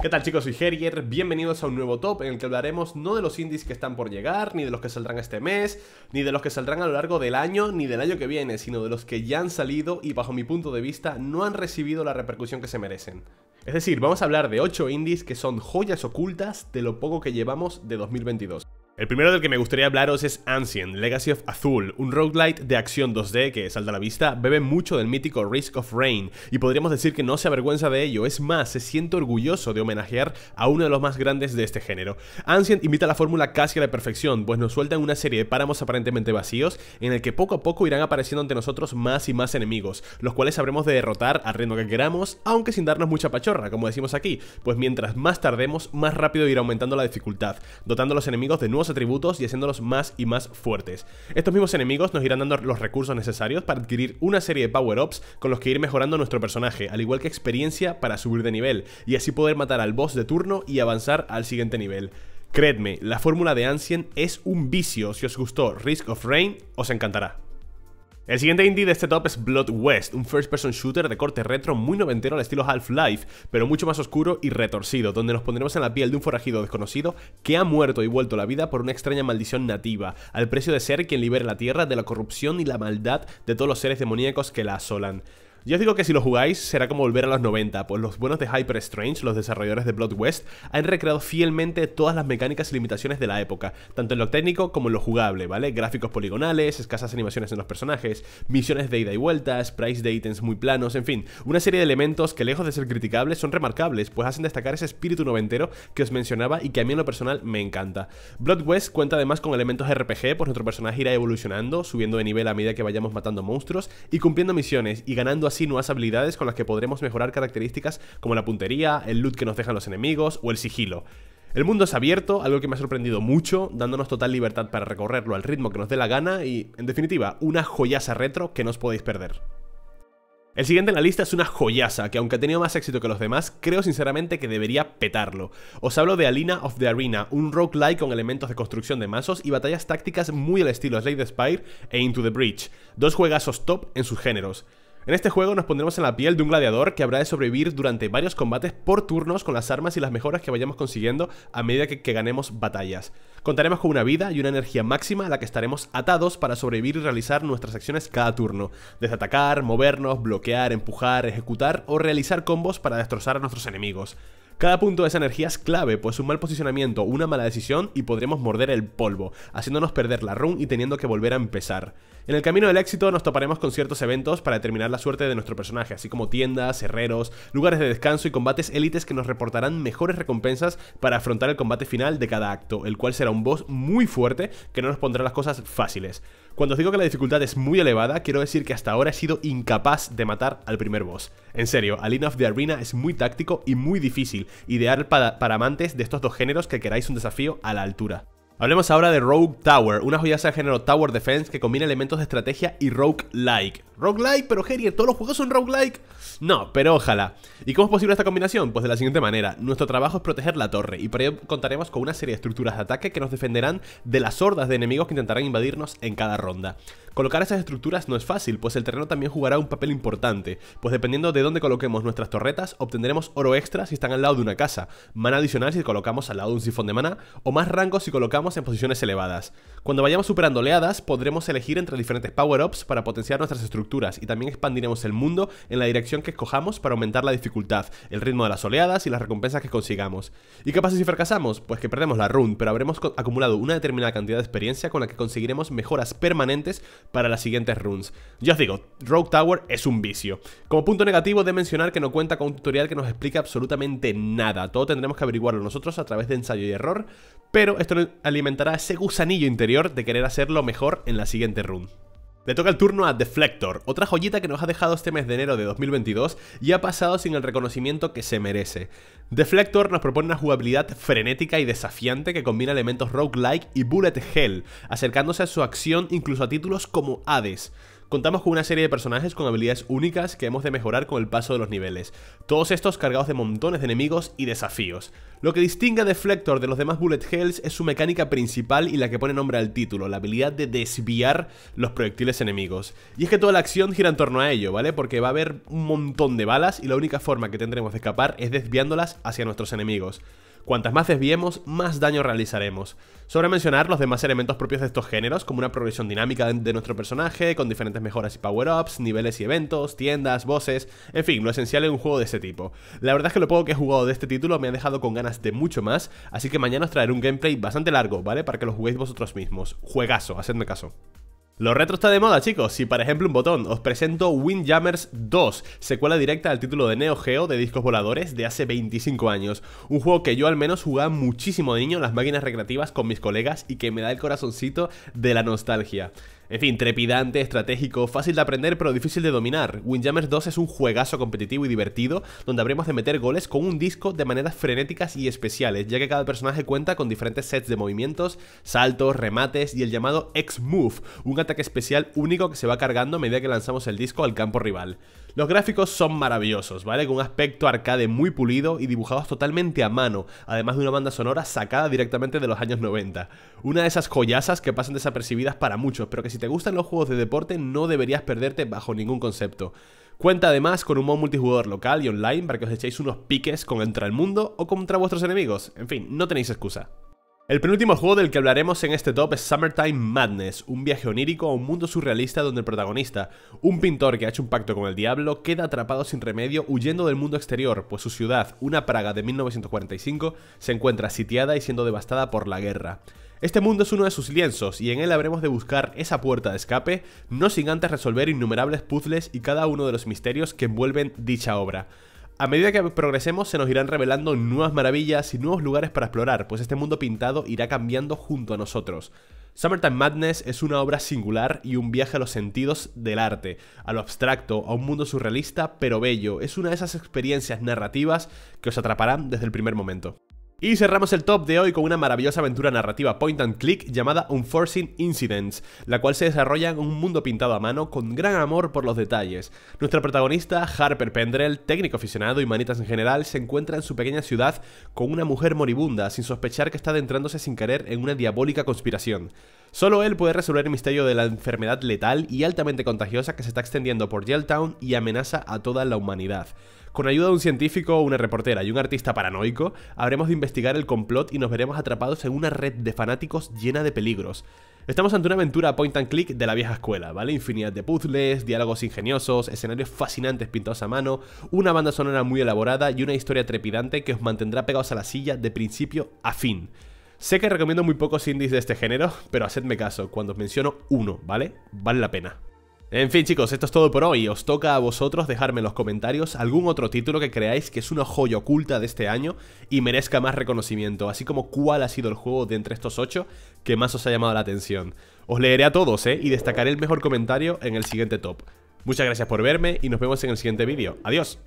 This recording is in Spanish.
¿Qué tal chicos? Soy Herier, bienvenidos a un nuevo top en el que hablaremos no de los indies que están por llegar, ni de los que saldrán este mes, ni de los que saldrán a lo largo del año, ni del año que viene, sino de los que ya han salido y bajo mi punto de vista no han recibido la repercusión que se merecen. Es decir, vamos a hablar de 8 indies que son joyas ocultas de lo poco que llevamos de 2022. El primero del que me gustaría hablaros es Ancient, Legacy of Azul, un roguelite de acción 2D que, salta a la vista, bebe mucho del mítico Risk of Rain, y podríamos decir que no se avergüenza de ello, es más, se siente orgulloso de homenajear a uno de los más grandes de este género. Ancient imita la fórmula casi a la perfección, pues nos sueltan una serie de páramos aparentemente vacíos, en el que poco a poco irán apareciendo ante nosotros más y más enemigos, los cuales sabremos de derrotar al ritmo que queramos, aunque sin darnos mucha pachorra, como decimos aquí, pues mientras más tardemos, más rápido irá aumentando la dificultad, dotando a los enemigos de nuevos atributos y haciéndolos más y más fuertes. Estos mismos enemigos nos irán dando los recursos necesarios para adquirir una serie de power-ups con los que ir mejorando nuestro personaje, al igual que experiencia para subir de nivel, y así poder matar al boss de turno y avanzar al siguiente nivel. Creedme, la fórmula de Ancient es un vicio, si os gustó Risk of Rain, os encantará. El siguiente indie de este top es Blood West, un first-person shooter de corte retro muy noventero al estilo Half-Life, pero mucho más oscuro y retorcido, donde nos pondremos en la piel de un forajido desconocido que ha muerto y vuelto la vida por una extraña maldición nativa, al precio de ser quien libere la Tierra de la corrupción y la maldad de todos los seres demoníacos que la asolan. Yo os digo que si lo jugáis será como volver a los 90, pues los buenos de Hyper Strange, los desarrolladores de Blood West, han recreado fielmente todas las mecánicas y limitaciones de la época, tanto en lo técnico como en lo jugable, ¿vale? Gráficos poligonales, escasas animaciones en los personajes, misiones de ida y vueltas price de ítems muy planos, en fin, una serie de elementos que lejos de ser criticables son remarcables, pues hacen destacar ese espíritu noventero que os mencionaba y que a mí en lo personal me encanta. Blood West cuenta además con elementos RPG, pues nuestro personaje irá evolucionando, subiendo de nivel a medida que vayamos matando monstruos y cumpliendo misiones y ganando así nuevas habilidades con las que podremos mejorar características como la puntería, el loot que nos dejan los enemigos o el sigilo. El mundo es abierto, algo que me ha sorprendido mucho, dándonos total libertad para recorrerlo al ritmo que nos dé la gana y, en definitiva, una joyaza retro que no os podéis perder. El siguiente en la lista es una joyaza, que aunque ha tenido más éxito que los demás, creo sinceramente que debería petarlo. Os hablo de Alina of the Arena, un roguelike con elementos de construcción de mazos y batallas tácticas muy al estilo Slade Spire e Into the Breach, dos juegazos top en sus géneros. En este juego nos pondremos en la piel de un gladiador que habrá de sobrevivir durante varios combates por turnos con las armas y las mejoras que vayamos consiguiendo a medida que, ganemos batallas. Contaremos con una vida y una energía máxima a la que estaremos atados para sobrevivir y realizar nuestras acciones cada turno, desde atacar, movernos, bloquear, empujar, ejecutar o realizar combos para destrozar a nuestros enemigos. Cada punto de esa energía es clave, pues un mal posicionamiento una mala decisión y podremos morder el polvo, haciéndonos perder la run y teniendo que volver a empezar. En el camino del éxito nos toparemos con ciertos eventos para determinar la suerte de nuestro personaje, así como tiendas, herreros, lugares de descanso y combates élites que nos reportarán mejores recompensas para afrontar el combate final de cada acto, el cual será un boss muy fuerte que no nos pondrá las cosas fáciles. Cuando os digo que la dificultad es muy elevada, quiero decir que hasta ahora he sido incapaz de matar al primer boss. En serio, Alien of the Arena es muy táctico y muy difícil, ideal para amantes de estos dos géneros que queráis un desafío a la altura. Hablemos ahora de Rogue Tower, una joyaza de género Tower Defense que combina elementos de estrategia y roguelike. like pero Herier, ¿todos los juegos son roguelike? No, pero ojalá. ¿Y cómo es posible esta combinación? Pues de la siguiente manera. Nuestro trabajo es proteger la torre y para ello contaremos con una serie de estructuras de ataque que nos defenderán de las hordas de enemigos que intentarán invadirnos en cada ronda. Colocar esas estructuras no es fácil, pues el terreno también jugará un papel importante, pues dependiendo de dónde coloquemos nuestras torretas, obtendremos oro extra si están al lado de una casa, mana adicional si colocamos al lado de un sifón de mana, o más rangos si colocamos en posiciones elevadas. Cuando vayamos superando oleadas, podremos elegir entre diferentes power-ups para potenciar nuestras estructuras, y también expandiremos el mundo en la dirección que escojamos para aumentar la dificultad, el ritmo de las oleadas y las recompensas que consigamos. ¿Y qué pasa si fracasamos? Pues que perdemos la run, pero habremos acumulado una determinada cantidad de experiencia con la que conseguiremos mejoras permanentes para las siguientes runes Ya os digo, Rogue Tower es un vicio. Como punto negativo de mencionar que no cuenta con un tutorial que nos explique absolutamente nada. Todo tendremos que averiguarlo nosotros a través de ensayo y error, pero esto alimentará ese gusanillo interior de querer hacerlo mejor en la siguiente run. Le toca el turno a Deflector, otra joyita que nos ha dejado este mes de enero de 2022 y ha pasado sin el reconocimiento que se merece. Deflector nos propone una jugabilidad frenética y desafiante que combina elementos roguelike y bullet hell, acercándose a su acción incluso a títulos como Hades. Contamos con una serie de personajes con habilidades únicas que hemos de mejorar con el paso de los niveles, todos estos cargados de montones de enemigos y desafíos. Lo que distingue a Deflector de los demás Bullet Hells es su mecánica principal y la que pone nombre al título, la habilidad de desviar los proyectiles enemigos. Y es que toda la acción gira en torno a ello, ¿vale? Porque va a haber un montón de balas y la única forma que tendremos de escapar es desviándolas hacia nuestros enemigos. Cuantas más desviemos, más daño realizaremos. Sobre mencionar los demás elementos propios de estos géneros, como una progresión dinámica de nuestro personaje, con diferentes mejoras y power-ups, niveles y eventos, tiendas, voces, en fin, lo esencial en un juego de ese tipo. La verdad es que lo poco que he jugado de este título me ha dejado con ganas de mucho más, así que mañana os traeré un gameplay bastante largo, ¿vale? Para que lo juguéis vosotros mismos. Juegazo, hacedme caso. Los retro está de moda, chicos. Si, por ejemplo, un botón, os presento Windjammers 2, secuela directa al título de Neo Geo de discos voladores de hace 25 años. Un juego que yo al menos jugaba muchísimo de niño en las máquinas recreativas con mis colegas y que me da el corazoncito de la nostalgia. En fin, trepidante, estratégico, fácil de aprender pero difícil de dominar. Windjammers 2 es un juegazo competitivo y divertido donde habremos de meter goles con un disco de maneras frenéticas y especiales, ya que cada personaje cuenta con diferentes sets de movimientos, saltos, remates y el llamado X-Move, un ataque especial único que se va cargando a medida que lanzamos el disco al campo rival. Los gráficos son maravillosos, ¿vale? Con un aspecto arcade muy pulido y dibujados totalmente a mano, además de una banda sonora sacada directamente de los años 90. Una de esas joyasas que pasan desapercibidas para muchos, pero que si si te gustan los juegos de deporte no deberías perderte bajo ningún concepto. Cuenta además con un modo multijugador local y online para que os echéis unos piques contra el mundo o contra vuestros enemigos. En fin, no tenéis excusa. El penúltimo juego del que hablaremos en este top es Summertime Madness, un viaje onírico a un mundo surrealista donde el protagonista, un pintor que ha hecho un pacto con el diablo, queda atrapado sin remedio huyendo del mundo exterior, pues su ciudad, una Praga de 1945, se encuentra sitiada y siendo devastada por la guerra. Este mundo es uno de sus lienzos y en él habremos de buscar esa puerta de escape, no sin antes resolver innumerables puzzles y cada uno de los misterios que envuelven dicha obra. A medida que progresemos se nos irán revelando nuevas maravillas y nuevos lugares para explorar, pues este mundo pintado irá cambiando junto a nosotros. Summertime Madness es una obra singular y un viaje a los sentidos del arte, a lo abstracto, a un mundo surrealista pero bello. Es una de esas experiencias narrativas que os atraparán desde el primer momento. Y cerramos el top de hoy con una maravillosa aventura narrativa point and click llamada Unforcing Incidents, la cual se desarrolla en un mundo pintado a mano con gran amor por los detalles. Nuestra protagonista, Harper Pendrell, técnico aficionado y manitas en general, se encuentra en su pequeña ciudad con una mujer moribunda sin sospechar que está adentrándose sin querer en una diabólica conspiración. Solo él puede resolver el misterio de la enfermedad letal y altamente contagiosa que se está extendiendo por Yelltown y amenaza a toda la humanidad. Con ayuda de un científico, una reportera y un artista paranoico, habremos de investigar el complot y nos veremos atrapados en una red de fanáticos llena de peligros. Estamos ante una aventura point and click de la vieja escuela, ¿vale? Infinidad de puzzles, diálogos ingeniosos, escenarios fascinantes pintados a mano, una banda sonora muy elaborada y una historia trepidante que os mantendrá pegados a la silla de principio a fin. Sé que recomiendo muy pocos indies de este género, pero hacedme caso, cuando os menciono uno, ¿vale? Vale la pena. En fin chicos, esto es todo por hoy, os toca a vosotros dejarme en los comentarios algún otro título que creáis que es una joya oculta de este año y merezca más reconocimiento, así como cuál ha sido el juego de entre estos 8 que más os ha llamado la atención. Os leeré a todos, ¿eh? Y destacaré el mejor comentario en el siguiente top. Muchas gracias por verme y nos vemos en el siguiente vídeo. ¡Adiós!